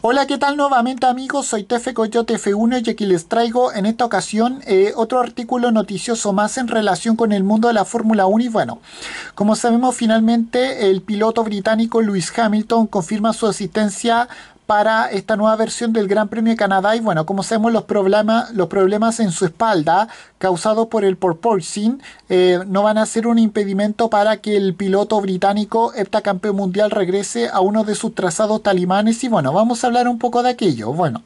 Hola, ¿qué tal nuevamente amigos? Soy Tefe Coyote F1 y aquí les traigo en esta ocasión eh, otro artículo noticioso más en relación con el mundo de la Fórmula 1 y bueno, como sabemos finalmente el piloto británico Lewis Hamilton confirma su asistencia para esta nueva versión del Gran Premio de Canadá y bueno, como sabemos los, problemas, los problemas en su espalda causados por el porpoising eh, no van a ser un impedimento para que el piloto británico heptacampeón mundial regrese a uno de sus trazados talimanes y bueno, vamos a hablar un poco de aquello. Bueno.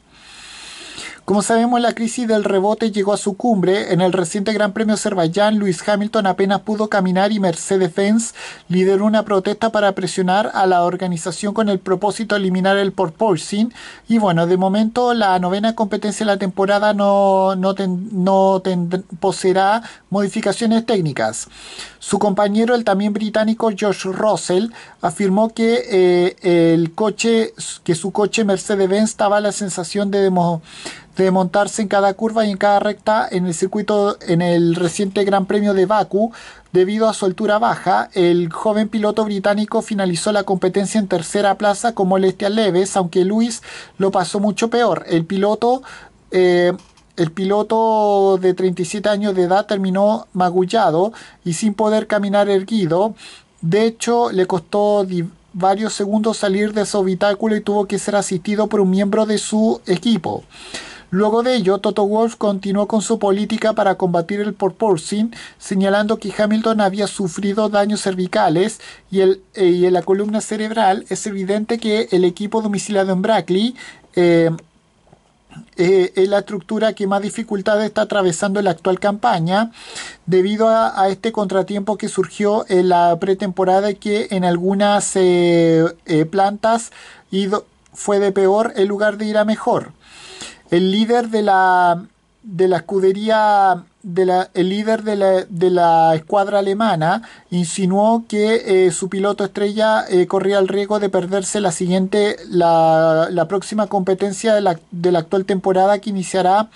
Como sabemos, la crisis del rebote llegó a su cumbre. En el reciente Gran Premio Azerbaiyán, Luis Hamilton apenas pudo caminar y Mercedes-Benz lideró una protesta para presionar a la organización con el propósito de eliminar el porpoising. Y bueno, de momento la novena competencia de la temporada no, no, poseerá modificaciones técnicas. Su compañero, el también británico George Russell, afirmó que eh, el coche, que su coche Mercedes-Benz daba la sensación de, demo, de montarse en cada curva y en cada recta en el circuito en el reciente Gran Premio de Baku. Debido a su altura baja, el joven piloto británico finalizó la competencia en tercera plaza con molestias leves, aunque Luis lo pasó mucho peor. El piloto eh, el piloto de 37 años de edad terminó magullado y sin poder caminar erguido. De hecho, le costó varios segundos salir de su habitáculo y tuvo que ser asistido por un miembro de su equipo. Luego de ello, Toto Wolf continuó con su política para combatir el porpoising, señalando que Hamilton había sufrido daños cervicales y, el, eh, en la columna cerebral es evidente que el equipo domiciliado en Brackley eh, eh, es la estructura que más dificultades está atravesando en la actual campaña debido a, este contratiempo que surgió en la pretemporada y que en algunas plantas fue de peor en lugar de ir a mejor. El líder de la, de la escudería, de el líder de la, de la escuadra alemana insinuó que eh, su piloto estrella eh, corría el riesgo de perderse la siguiente, la, próxima competencia de la, de la actual temporada que iniciará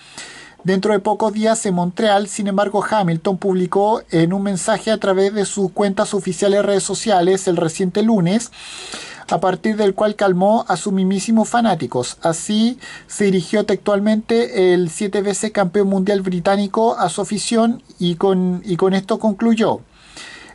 dentro de pocos días en Montreal. Sin embargo, Hamilton publicó en un mensaje a través de sus cuentas oficiales redes sociales el reciente lunes a partir del cual calmó a sus mismísimos fanáticos. Así se dirigió textualmente el siete veces campeón mundial británico a su afición y con, y con esto concluyó.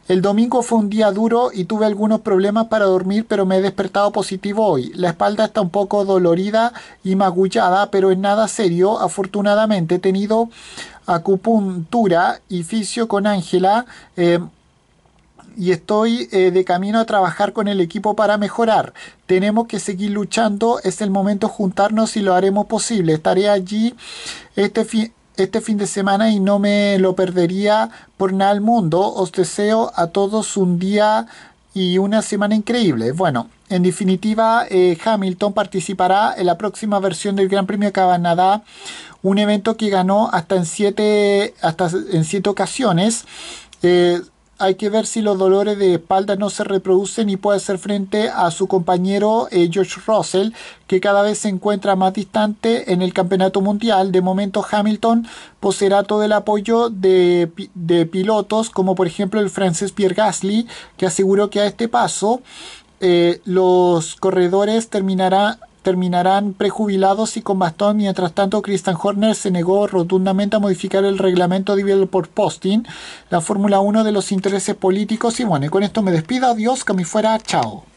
El domingo fue un día duro y tuve algunos problemas para dormir, pero me he despertado positivo hoy. La espalda está un poco dolorida y magullada, pero es nada serio. Afortunadamente he tenido acupuntura y fisio con Ángela. Eh, y estoy eh, de camino a trabajar con el equipo para mejorar. Tenemos que seguir luchando, es el momento juntarnos y lo haremos posible. Estaré allí este fin este fin de semana y no me lo perdería por nada al mundo. Os deseo a todos un día y una semana increíble. Bueno, en definitiva, eh, Hamilton participará en la próxima versión del Gran Premio de un evento que ganó hasta en siete, hasta en siete ocasiones. Eh, hay que ver si los dolores de espalda no se reproducen y puede hacer frente a su compañero eh, George Russell, que cada vez se encuentra más distante en el campeonato mundial. De momento, Hamilton poseerá todo el apoyo de, pilotos, como por ejemplo el francés Pierre Gasly, que aseguró que a este paso eh, los corredores terminará, terminarán prejubilados y con bastón. Mientras tanto, Christian Horner se negó rotundamente a modificar el reglamento de por posting, la Fórmula 1 de los intereses políticos. Y bueno, y con esto me despido. Adiós, que me fuera. Chao.